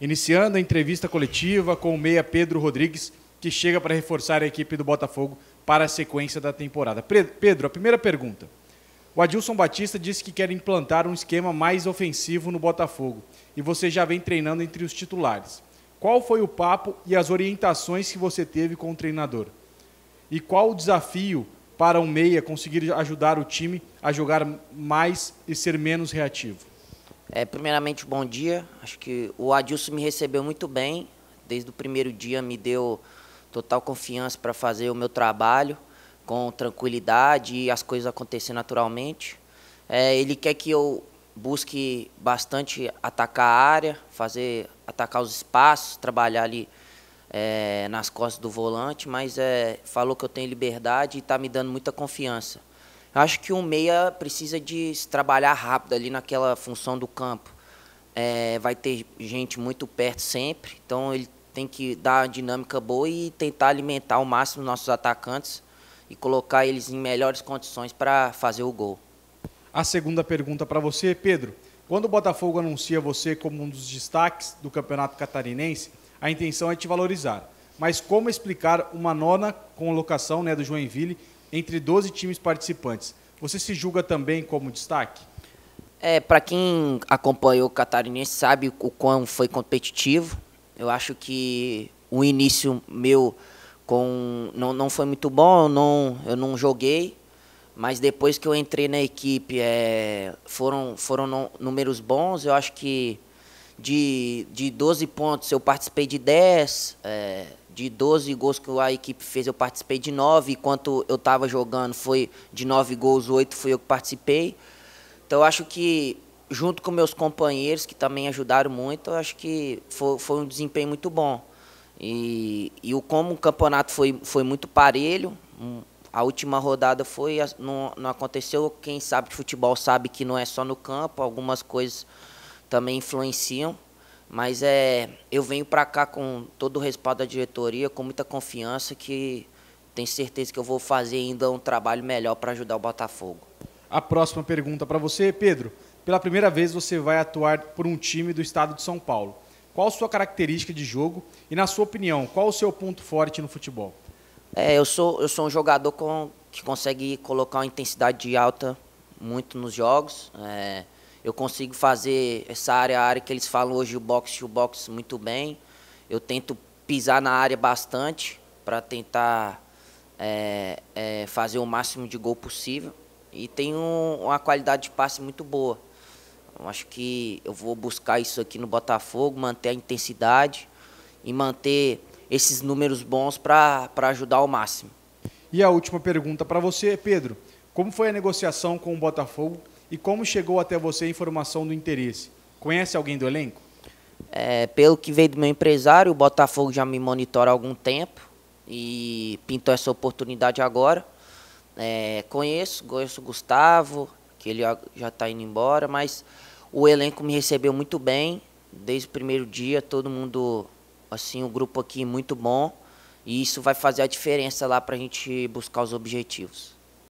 iniciando a entrevista coletiva com o meia Pedro Rodrigues, que chega para reforçar a equipe do Botafogo para a sequência da temporada. Pedro, a primeira pergunta. O Adilson Batista disse que quer implantar um esquema mais ofensivo no Botafogo e você já vem treinando entre os titulares. Qual foi o papo e as orientações que você teve com o treinador? E qual o desafio para o um meia conseguir ajudar o time a jogar mais e ser menos reativo? É, primeiramente, bom dia. Acho que o Adilson me recebeu muito bem. Desde o primeiro dia me deu total confiança para fazer o meu trabalho com tranquilidade e as coisas acontecer naturalmente. É, ele quer que eu busque bastante atacar a área, fazer atacar os espaços, trabalhar ali é, nas costas do volante, mas é, falou que eu tenho liberdade e está me dando muita confiança. Acho que o meia precisa de se trabalhar rápido ali naquela função do campo. É, vai ter gente muito perto sempre, então ele tem que dar uma dinâmica boa e tentar alimentar ao máximo nossos atacantes e colocar eles em melhores condições para fazer o gol. A segunda pergunta para você, Pedro. Quando o Botafogo anuncia você como um dos destaques do Campeonato Catarinense, a intenção é te valorizar. Mas como explicar uma nona colocação né, do Joinville entre 12 times participantes. Você se julga também como destaque? É, para quem acompanhou o Catarinense sabe o quão foi competitivo. Eu acho que o início meu com não, não foi muito bom, eu não, eu não joguei, mas depois que eu entrei na equipe é, foram, foram no, números bons. Eu acho que de, de 12 pontos eu participei de 10. É, de 12 gols que a equipe fez, eu participei de 9. Enquanto eu estava jogando, foi de 9 gols, 8 foi eu que participei. Então, acho que, junto com meus companheiros, que também ajudaram muito, acho que foi, foi um desempenho muito bom. E, e o, como o campeonato foi, foi muito parelho, a última rodada foi não, não aconteceu. Quem sabe de futebol sabe que não é só no campo, algumas coisas também influenciam. Mas é, eu venho para cá com todo o respaldo da diretoria, com muita confiança que tenho certeza que eu vou fazer ainda um trabalho melhor para ajudar o Botafogo. A próxima pergunta para você, Pedro. Pela primeira vez você vai atuar por um time do estado de São Paulo. Qual a sua característica de jogo e, na sua opinião, qual o seu ponto forte no futebol? É, eu sou, eu sou um jogador com, que consegue colocar uma intensidade alta muito nos jogos. É, eu consigo fazer essa área, a área que eles falam hoje, o boxe, o boxe muito bem. Eu tento pisar na área bastante para tentar é, é, fazer o máximo de gol possível. E tenho uma qualidade de passe muito boa. Eu acho que eu vou buscar isso aqui no Botafogo, manter a intensidade e manter esses números bons para ajudar ao máximo. E a última pergunta para você, Pedro. Como foi a negociação com o Botafogo e como chegou até você a informação do interesse? Conhece alguém do elenco? É, pelo que veio do meu empresário, o Botafogo já me monitora há algum tempo e pintou essa oportunidade agora. É, conheço, conheço o Gustavo, que ele já está indo embora, mas o elenco me recebeu muito bem desde o primeiro dia, todo mundo, assim, o grupo aqui muito bom. E isso vai fazer a diferença lá para a gente buscar os objetivos.